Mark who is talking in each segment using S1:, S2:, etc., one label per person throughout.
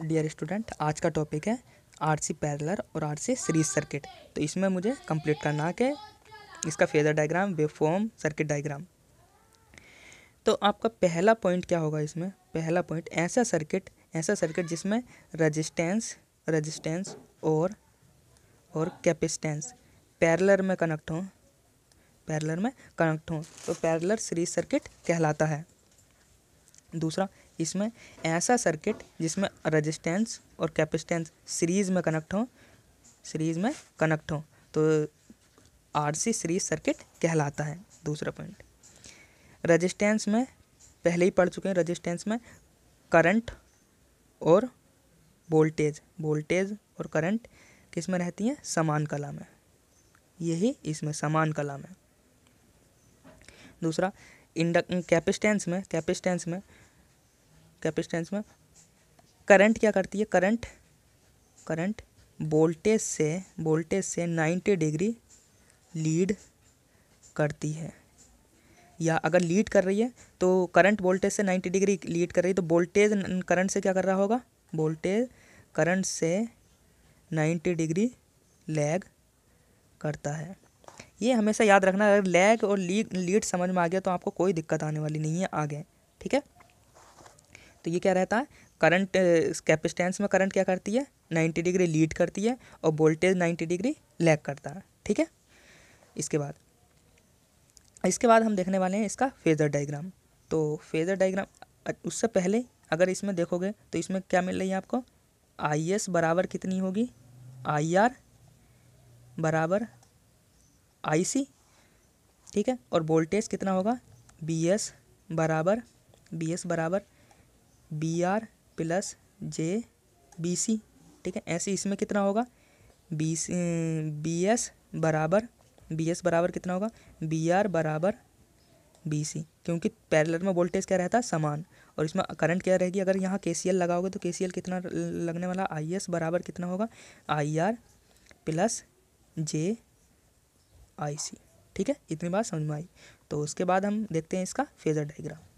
S1: dear student आज का topic है आर सी पैरलर और आर सी सीरीज सर्किट तो इसमें मुझे कंप्लीट करना है इसका phasor diagram waveform circuit diagram तो आपका पहला पॉइंट क्या होगा इसमें पहला पॉइंट ऐसा सर्किट ऐसा सर्किट जिसमें रजिस्टेंस रजिस्टेंस और और कैपेसिटेंस पैरलर में कनेक्ट हों पैरलर में कनेक्ट हों तो पैरलर सीरीज सर्किट कहलाता है दूसरा इसमें ऐसा सर्किट जिसमें रजिस्टेंस और कैपेसिटेंस सीरीज में कनेक्ट हो सीरीज में कनेक्ट हो तो आरसी सीरीज सर्किट कहलाता है दूसरा पॉइंट रजिस्टेंस में पहले ही पढ़ चुके हैं रजिस्टेंस में करंट और वोल्टेज वोल्टेज और करंट किस में रहती हैं समान कला में यही इसमें समान कला में दूसरा इंड कैपेसिटेंस में कैपेसिटेंस में कैपेसिटेंस में करंट क्या करती है करंट करंट वोल्टेज से वोल्टेज से 90 डिग्री लीड करती है या अगर लीड कर रही है तो करंट वोल्टेज से 90 डिग्री लीड कर रही है तो वोल्टेज करंट से क्या कर रहा होगा वोल्टेज करंट से 90 डिग्री लैग करता है ये हमेशा याद रखना अगर लैग और लीड लीड समझ में आ गया तो आपको कोई दिक्कत आने वाली नहीं है आगे ठीक है तो ये क्या रहता है करंट कैपेसिटेंस uh, में करंट क्या करती है 90 डिग्री लीड करती है और वोल्टेज 90 डिग्री लैग करता है ठीक है इसके बाद इसके बाद हम देखने वाले हैं इसका फेज़र डाइग्राम तो फेज़र डाइग्राम उससे पहले अगर इसमें देखोगे तो इसमें क्या मिल रही है आपको आई एस बराबर कितनी होगी आई आर बराबर आई सी ठीक है और वोल्टेज कितना होगा बी एस बराबर बी एस बराबर V R plus J V C ठीक है ऐसे इसमें कितना होगा बी सी बी एस बराबर बी एस बराबर कितना होगा बी आर बराबर बी सी क्योंकि पैरेलल में वोल्टेज क्या रहता है समान और इसमें करंट क्या रहेगी अगर यहाँ के सी एल लगाओगे तो के सी एल कितना लगने वाला आई एस बराबर कितना होगा आई आर प्लस जे आई सी ठीक है इतनी बात समझ में आई तो उसके बाद हम देखते हैं इसका फेज़र डायग्राम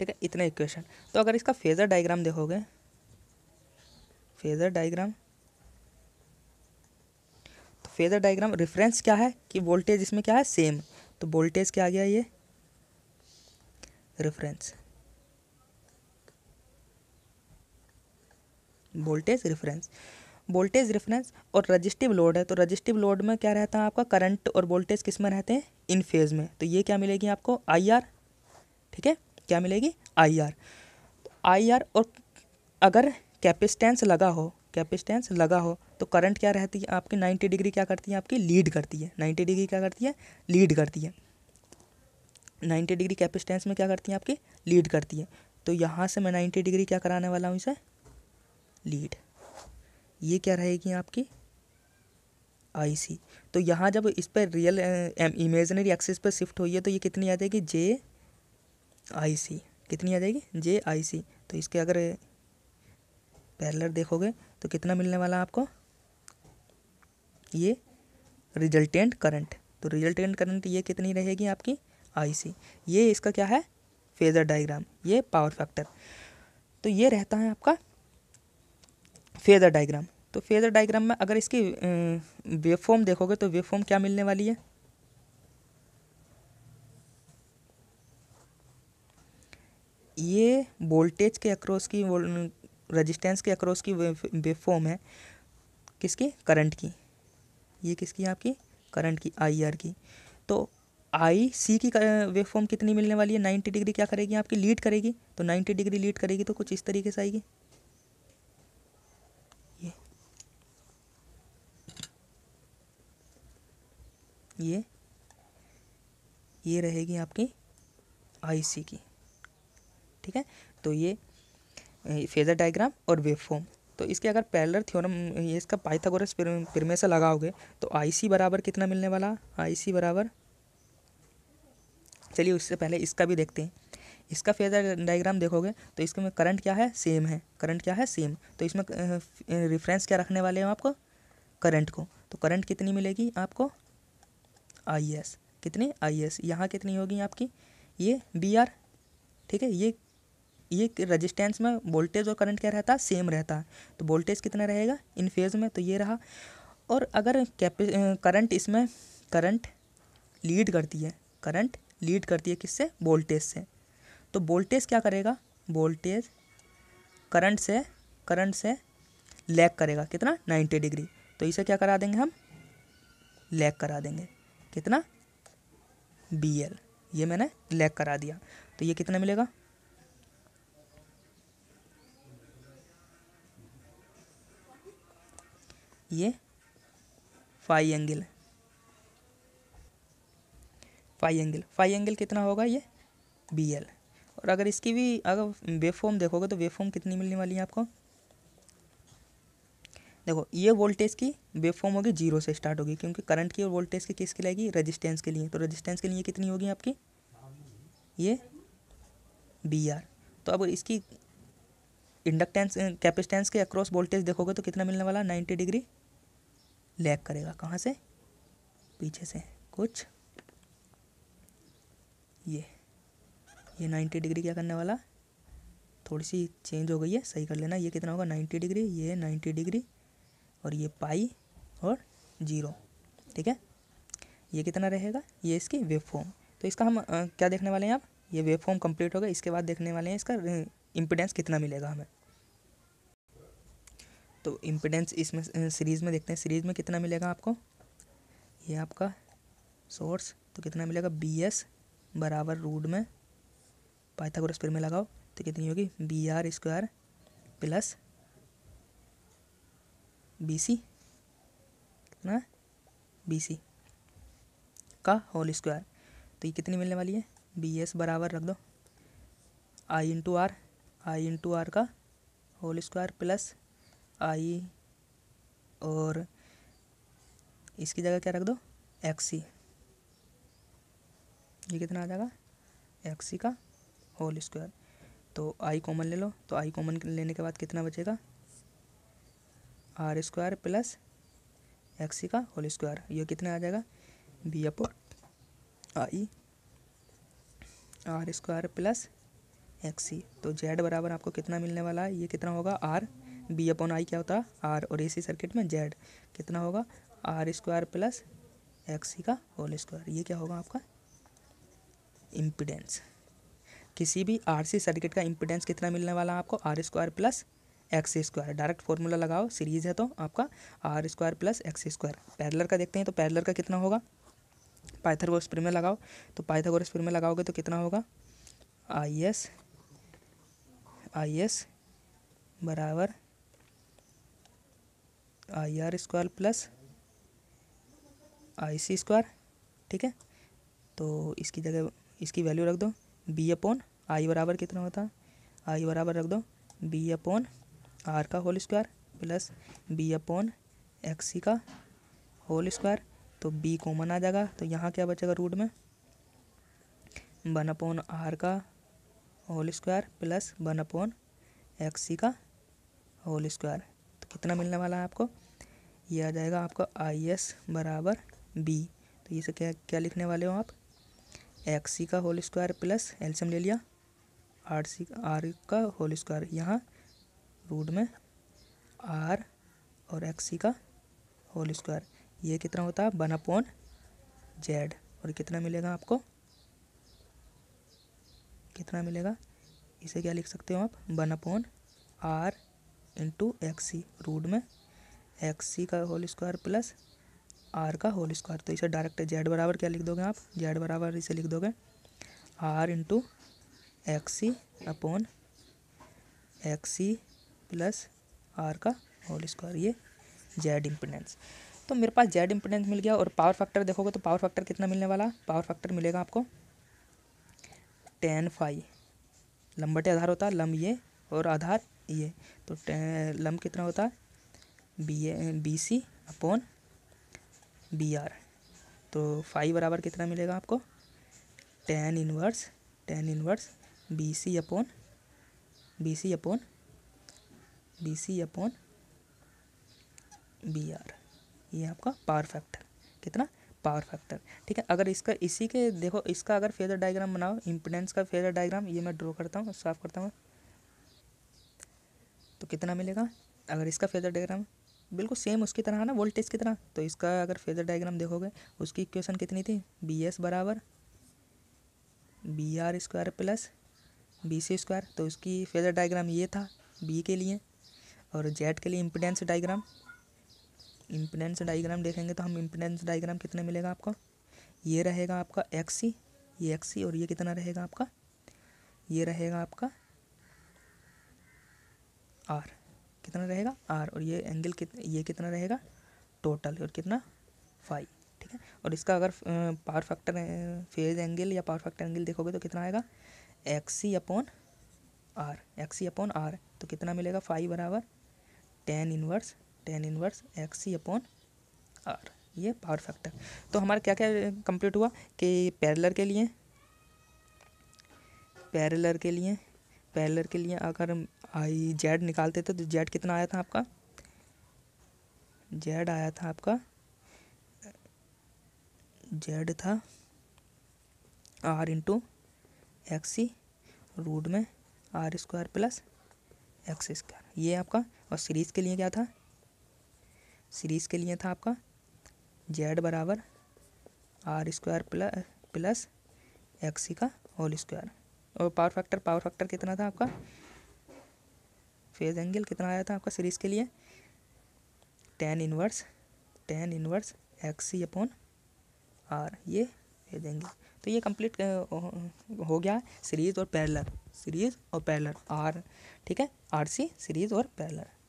S1: ठीक है इतना इक्वेशन तो अगर इसका फेज़र डायग्राम देखोगे फेज़र डायग्राम तो फेज़र डायग्राम रेफरेंस क्या है कि वोल्टेज इसमें क्या है सेम तो वोल्टेज क्या आ गया ये reference voltage reference voltage reference और रजिस्टिव लोड है तो रजिस्टिव लोड में क्या रहता है आपका करंट और वोल्टेज किस में रहते हैं इन फेज़ में तो ये क्या मिलेगी आपको आई आर ठीक है क्या मिलेगी आई आर आई आर और अगर कैपेसिटेंस लगा हो कैपेसिटेंस लगा हो तो करंट क्या रहती है आपकी नाइन्टी डिग्री क्या करती है आपकी लीड करती है नाइन्टी डिग्री क्या करती है लीड करती है नाइन्टी डिग्री कैपेसिटेंस में क्या करती है आपकी लीड करती है तो यहाँ से मैं नाइन्टी डिग्री क्या कराने वाला हूँ इसे लीड ये क्या रहेगी आपकी आई सी तो यहाँ जब इस पर रियल इमेजनरी एक्सिस पर शिफ्ट हुई है तो ये कितनी आ जाएगी जे आई सी कितनी आ जाएगी जे आई सी तो इसके अगर पैरलर देखोगे तो कितना मिलने वाला आपको ये रिजल्टेंट करंट तो रिजल्टेंट करंट ये कितनी रहेगी आपकी आई सी ये इसका क्या है फेज़र डायग्राम ये पावर फैक्टर तो ये रहता है आपका फेज़र डायग्राम तो फेज़र डायग्राम में अगर इसकी वेवफॉर्म फॉर्म देखोगे तो वेवफॉर्म फॉर्म क्या मिलने वाली है ये वोल्टेज के अक्रॉस की रजिस्टेंस के अक्रॉस की वेब फॉर्म है किसकी करंट की ये किसकी आपकी करंट की आई आर की तो आई सी की वेब uh, फॉर्म कितनी मिलने वाली है नाइन्टी डिग्री क्या करेगी आपकी लीड करेगी तो नाइन्टी डिग्री लीड करेगी तो कुछ इस तरीके से आएगी ये ये ये रहेगी आपकी आई सी की ठीक है तो ये फेजर डायग्राम और वेव तो इसके अगर पैलर थ्योरम ये इसका पाइथागोरस पिरमे से लगाओगे तो आईसी बराबर कितना मिलने वाला आईसी बराबर चलिए उससे पहले इसका भी देखते हैं इसका फेजर डायग्राम देखोगे तो इसके में करंट क्या है सेम है करंट क्या है सेम तो इसमें रिफ्रेंस क्या रखने वाले हैं आपको करंट को तो करंट कितनी मिलेगी आपको आई एस कितनी आई एस यहाँ कितनी होगी आपकी ये बी आर ठीक है ये ये रजिस्टेंस में वोल्टेज और करंट क्या रहता है सेम रहता है तो वोल्टेज कितना रहेगा इन फेज़ में तो ये रहा और अगर कैपे करंट इसमें करंट लीड करती है करंट लीड करती है किससे वोल्टेज से तो वोल्टेज क्या करेगा वोल्टेज करंट से करंट से लैग करेगा कितना नाइन्टी डिग्री तो इसे क्या करा देंगे हम लैग करा देंगे कितना बी एल ये मैंने लैग करा दिया तो ये कितना मिलेगा ये फाई एंगल है फाई एंगल फाइव एंगल कितना होगा ये बी एल और अगर इसकी भी अगर वेवफॉर्म देखोगे तो वेवफॉर्म कितनी मिलने वाली है आपको देखो ये वोल्टेज की वेवफॉर्म होगी जीरो से स्टार्ट होगी क्योंकि करंट की और वोल्टेज की किसके लगेगी रेजिस्टेंस के लिए तो रेजिस्टेंस के लिए कितनी होगी आपकी ये बी आर तो अब इसकी इंडक्टेंस कैपेसिटेंस के अक्रॉस वोल्टेज देखोगे तो कितना मिलने वाला नाइन्टी डिग्री लैग करेगा कहाँ से पीछे से कुछ ये ये नाइन्टी डिग्री क्या करने वाला थोड़ी सी चेंज हो गई है सही कर लेना ये कितना होगा नाइन्टी डिग्री ये नाइन्टी डिग्री और ये पाई और जीरो ठीक है ये कितना रहेगा ये इसकी वेब फॉर्म तो इसका हम आ, क्या देखने वाले हैं आप ये वेब फॉर्म कम्प्लीट होगा इसके बाद देखने वाले हैं इसका इम्पिडेंस कितना मिलेगा हमें तो इम्पिडेंस इसमें सीरीज़ में देखते हैं सीरीज़ में कितना मिलेगा आपको ये आपका सोर्स तो कितना मिलेगा बी एस बराबर रूट में पाइथागोरस फिर में लगाओ तो कितनी होगी V R square plus V C कितना बी सी का होल स्क्वायर तो ये कितनी मिलने वाली है बी एस बराबर रख दो I into R I into R का होल स्क्वायर प्लस आई और इसकी जगह क्या रख दो एक्सी ये कितना आ जाएगा एक्सी का होल स्क्वायर तो आई कॉमन ले लो तो आई कॉमन लेने के बाद कितना बचेगा आर स्क्वायर प्लस एक्सी का होल स्क्वायर ये कितना आ जाएगा V upon I R square plus XC तो जेड बराबर आपको कितना मिलने वाला है ये कितना होगा आर बी अपॉन आई क्या होता है आर और एसी सर्किट में जेड कितना होगा आर स्क्वायर प्लस एक्स का होल स्क्वायर ये क्या होगा आपका इम्पिडेंस किसी भी आरसी सर्किट का इम्पिडेंस कितना मिलने वाला है आपको R square plus X square direct formula लगाओ सीरीज है तो आपका R square plus X square parallel का देखते हैं तो पैरलर का कितना होगा पाइथर पाइथागोरस में लगाओ तो पाइथर पाइथागोरस में लगाओगे तो कितना होगा आई एस आई एस बराबर I R square plus I C square ठीक है तो इसकी जगह इसकी वैल्यू रख दो बी अपॉन आई बराबर कितना होता आई बराबर रख दो बी अपॉन आर का whole square plus V upon X C का होल स्क्वायर तो बी कॉमन आ जाएगा तो यहाँ क्या बचेगा रूट में वन अपॉन आर का whole square plus one upon X C का होल स्क्वायर कितना मिलने वाला है आपको ये आ जाएगा आपका आई एस बराबर बी तो ये से क्या क्या लिखने वाले हो आप एक्स सी का होल स्क्वायर प्लस एल्शियम ले लिया आर सी आर का होल स्क्वायर यहाँ रूट में आर और एक्स सी का होल स्क्वायर ये कितना होता है वन अपॉन जेड और कितना मिलेगा आपको कितना मिलेगा इसे क्या लिख सकते हो आप one upon R into X C root में एक्स सी का होल स्क्वायर प्लस आर का होल स्क्वायर तो इसे डायरेक्ट जेड बराबर क्या लिख दोगे आप जेड बराबर इसे लिख दोगे R into X C upon X C plus R का होल स्क्वायर ये जेड इम्पिडेंस तो मेरे पास जेड इम्पिडेंस मिल गया और पावर फैक्टर देखोगे तो पावर फैक्टर कितना मिलने वाला पावर फैक्टर मिलेगा आपको टेन फाइव लंबटे आधार होता है लंब ये और आधार ये तो लम्ब कितना होता है V A V C upon V R तो फाइव बराबर कितना मिलेगा आपको tan inverse tan inverse V C upon V C upon V C upon V R ये आपका पावर फैक्टर कितना पावर फैक्टर ठीक है अगर इसका इसी के देखो इसका अगर फेजर डायग्राम बनाओ इम्पिडेंस का फेजर डायग्राम ये मैं ड्रॉ करता हूँ साफ करता हूँ तो कितना मिलेगा अगर इसका फेजर डायग्राम बिल्कुल सेम उसकी तरह है ना वोल्टेज की तरह तो इसका अगर फेजर डायग्राम देखोगे उसकी इक्वेशन कितनी थी बी एस बराबर V R square plus V C square तो उसकी फेजर डायग्राम ये था बी के लिए और जेड के लिए इम्पिडेंस डायग्राम इम्पिडेंस डायग्राम देखेंगे तो हम इम्पिडेंस डायग्राम कितना मिलेगा आपको ये रहेगा आपका एक्सी ये एक्सी और ये कितना रहेगा आपका ये रहेगा आपका आर कितना रहेगा आर और ये एंगल कित ये कितना रहेगा टोटल और कितना फाइव ठीक है और इसका अगर पावर फैक्टर फेज एंगल या पावर फैक्टर एंगल देखोगे तो कितना आएगा XC upon R XC upon R तो कितना मिलेगा फाइव बराबर tan inverse tan inverse XC upon R ये पावर फैक्टर तो हमारा क्या क्या कंप्लीट हुआ कि पैरलर के लिए पैरलर के लिए पैरलर के लिए अगर आई जेड निकालते थे तो जेड कितना आया था आपका जेड आया था आपका जेड था R into X C root में R square plus X square ये आपका और सीरीज़ के लिए क्या था सीरीज़ के लिए था आपका जेड बराबर R square plus plus X C का होल स्क्वायर और पावर फैक्टर पावर फैक्टर कितना था आपका फेज एंगल कितना आया था आपका सीरीज़ के लिए tan inverse tan inverse X C upon R ये फेज एंगल तो ये कंप्लीट हो गया सीरीज़ और पैरलर सीरीज़ और पैरलर आर ठीक है आर सी सीरीज़ और पैरलर